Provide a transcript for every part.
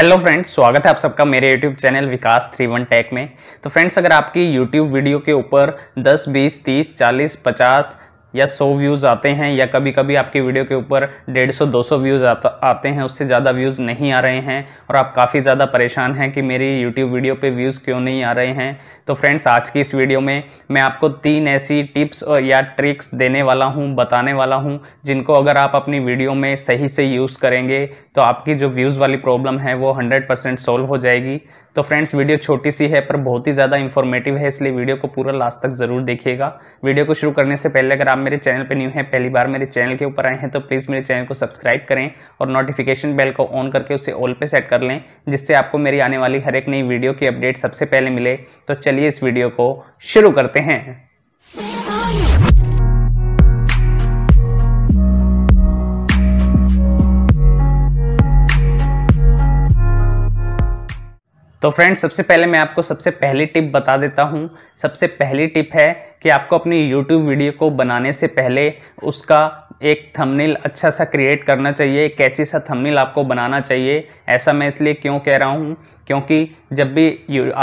hello friends स्वागत है आप सबका मेरे YouTube channel Vikas three one tech में तो फ्रेंड्स अगर आपकी यूट्यूब वीडियो के ऊपर 10, 20, 30, 40, 50 या 100 व्यूज़ आते हैं या कभी कभी आपकी वीडियो के ऊपर 150 200 व्यूज़ आता आते हैं उससे ज़्यादा व्यूज़ नहीं आ रहे हैं और आप काफ़ी ज़्यादा परेशान हैं कि मेरी यूट्यूब वीडियो पे व्यूज़ क्यों नहीं आ रहे हैं तो फ्रेंड्स आज की इस वीडियो में मैं आपको तीन ऐसी टिप्स और या ट्रिक्स देने वाला हूँ बताने वाला हूँ जिनको अगर आप अपनी वीडियो में सही से यूज़ करेंगे तो आपकी जो व्यूज़ वाली प्रॉब्लम है वो हंड्रेड सोल्व हो जाएगी तो फ्रेंड्स वीडियो छोटी सी है पर बहुत ही ज़्यादा इन्फॉर्मेटिव है इसलिए वीडियो को पूरा लास्ट तक ज़रूर देखिएगा वीडियो को शुरू करने से पहले अगर आप मेरे चैनल पर न्यू हैं पहली बार मेरे चैनल के ऊपर आए हैं तो प्लीज़ मेरे चैनल को सब्सक्राइब करें और नोटिफिकेशन बेल को ऑन करके उसे ऑल पे सेट कर लें जिससे आपको मेरी आने वाली हर एक नई वीडियो की अपडेट सबसे पहले मिले तो चलिए इस वीडियो को शुरू करते हैं तो फ्रेंड्स सबसे पहले मैं आपको सबसे पहली टिप बता देता हूँ सबसे पहली टिप है कि आपको अपनी यूट्यूब वीडियो को बनाने से पहले उसका एक थंबनेल अच्छा सा क्रिएट करना चाहिए एक कैची सा थंबनेल आपको बनाना चाहिए ऐसा मैं इसलिए क्यों कह रहा हूँ क्योंकि जब भी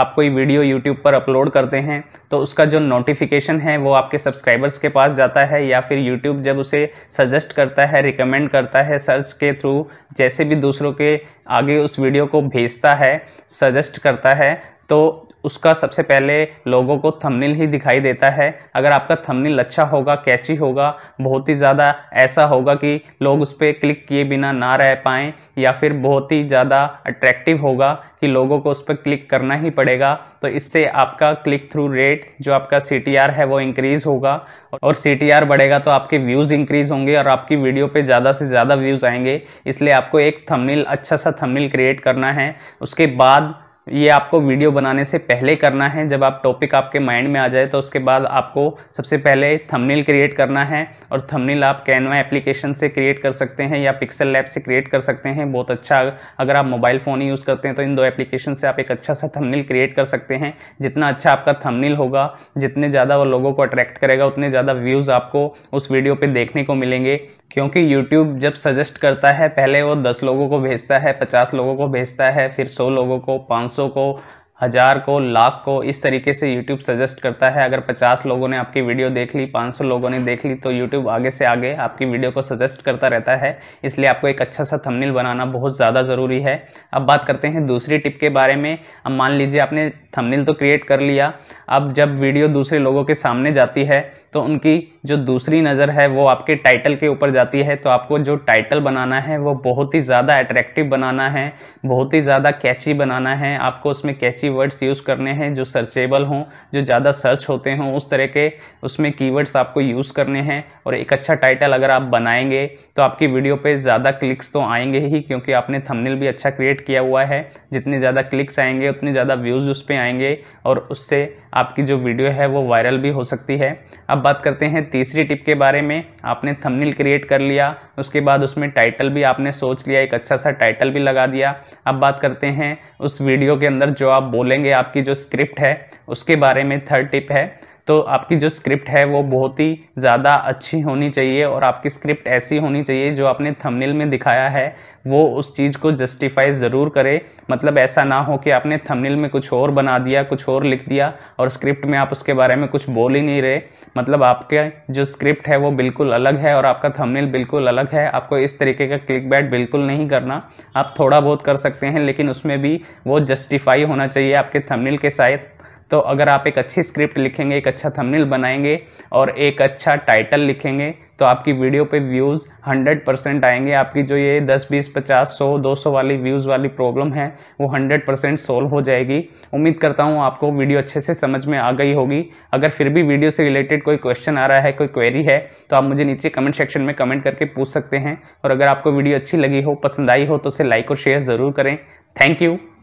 आप कोई वीडियो यूट्यूब पर अपलोड करते हैं तो उसका जो नोटिफिकेशन है वो आपके सब्सक्राइबर्स के पास जाता है या फिर यूट्यूब जब उसे सजेस्ट करता है रिकमेंड करता है सर्च के थ्रू जैसे भी दूसरों के आगे उस वीडियो को भेजता है सजेस्ट करता है तो उसका सबसे पहले लोगों को थंबनेल ही दिखाई देता है अगर आपका थंबनेल अच्छा होगा कैची होगा बहुत ही ज़्यादा ऐसा होगा कि लोग उस पर क्लिक किए बिना ना रह पाएँ या फिर बहुत ही ज़्यादा अट्रैक्टिव होगा कि लोगों को उस पर क्लिक करना ही पड़ेगा तो इससे आपका क्लिक थ्रू रेट जो आपका सी है वो इंक्रीज़ होगा और सी बढ़ेगा तो आपके व्यूज़ इंक्रीज़ होंगे और आपकी वीडियो पे ज़्यादा से ज़्यादा व्यूज़ आएंगे इसलिए आपको एक थंबनेल अच्छा सा थंबनेल क्रिएट करना है उसके बाद ये आपको वीडियो बनाने से पहले करना है जब आप टॉपिक आपके माइंड में आ जाए तो उसके बाद आपको सबसे पहले थंबनेल क्रिएट करना है और थंबनेल आप कैनवा एप्लीकेशन से क्रिएट कर सकते हैं या पिक्सल लैब से क्रिएट कर सकते हैं बहुत अच्छा अगर आप मोबाइल फ़ोन यूज़ करते हैं तो इन दो एप्लीकेशन से आप एक अच्छा सा थमनील क्रिएट कर सकते हैं जितना अच्छा आपका थमनील होगा जितने ज़्यादा वो लोगों को अट्रैक्ट करेगा उतने ज़्यादा व्यूज़ आपको उस वीडियो पर देखने को मिलेंगे क्योंकि YouTube जब सजेस्ट करता है पहले वो 10 लोगों को भेजता है 50 लोगों को भेजता है फिर 100 लोगों को 搜狗 हज़ार को लाख को इस तरीके से यूट्यूब सजेस्ट करता है अगर 50 लोगों ने आपकी वीडियो देख ली 500 लोगों ने देख ली तो यूट्यूब आगे से आगे आपकी वीडियो को सजेस्ट करता रहता है इसलिए आपको एक अच्छा सा थंबनेल बनाना बहुत ज़्यादा ज़रूरी है अब बात करते हैं दूसरी टिप के बारे में अब मान लीजिए आपने थंबनेल तो क्रिएट कर लिया अब जब वीडियो दूसरे लोगों के सामने जाती है तो उनकी जो दूसरी नज़र है वो आपके टाइटल के ऊपर जाती है तो आपको जो टाइटल बनाना है वो बहुत ही ज़्यादा अट्रैक्टिव बनाना है बहुत ही ज़्यादा कैची बनाना है आपको उसमें कैची वर्ड्स यूज़ करने हैं जो सर्चेबल हों जो ज़्यादा सर्च होते हों उस तरह के उसमें कीवर्ड्स आपको यूज़ करने हैं और एक अच्छा टाइटल अगर आप बनाएंगे तो आपकी वीडियो पे ज़्यादा क्लिक्स तो आएंगे ही क्योंकि आपने थंबनेल भी अच्छा क्रिएट किया हुआ है जितने ज़्यादा क्लिक्स आएंगे उतने ज़्यादा व्यूज़ उस पर आएंगे और उससे आपकी जो वीडियो है वो वायरल भी हो सकती है अब बात करते हैं तीसरी टिप के बारे में आपने थंबनेल क्रिएट कर लिया उसके बाद उसमें टाइटल भी आपने सोच लिया एक अच्छा सा टाइटल भी लगा दिया अब बात करते हैं उस वीडियो के अंदर जो आप बोलेंगे आपकी जो स्क्रिप्ट है उसके बारे में थर्ड टिप है तो आपकी जो स्क्रिप्ट है वो बहुत ही ज़्यादा अच्छी होनी चाहिए और आपकी स्क्रिप्ट ऐसी होनी चाहिए जो आपने थंबनेल में दिखाया है वो उस चीज़ को जस्टिफाई ज़रूर करे मतलब ऐसा ना हो कि आपने थंबनेल में कुछ और बना दिया कुछ और लिख दिया और स्क्रिप्ट में आप उसके बारे में कुछ बोल ही नहीं रहे मतलब आपके जो स्क्रिप्ट है वो बिल्कुल अलग है और आपका थंबनेल बिल्कुल अलग है आपको इस तरीके का क्लिक बैट बिल्कुल नहीं करना आप थोड़ा बहुत कर सकते हैं लेकिन उसमें भी वो जस्टिफाई होना चाहिए आपके थंबनेल के साथ तो अगर आप एक अच्छी स्क्रिप्ट लिखेंगे एक अच्छा थंबनेल बनाएंगे और एक अच्छा टाइटल लिखेंगे तो आपकी वीडियो पे व्यूज़ 100 परसेंट आएंगे आपकी जो ये 10, 20, 50, 100, 200 वाली व्यूज़ वाली प्रॉब्लम है वो 100 परसेंट सोल्व हो जाएगी उम्मीद करता हूँ आपको वीडियो अच्छे से समझ में आ गई होगी अगर फिर भी वीडियो से रिलेटेड कोई क्वेश्चन आ रहा है कोई क्वेरी है तो आप मुझे नीचे कमेंट सेक्शन में कमेंट करके पूछ सकते हैं और अगर आपको वीडियो अच्छी लगी हो पसंद आई हो तो उसे लाइक और शेयर ज़रूर करें थैंक यू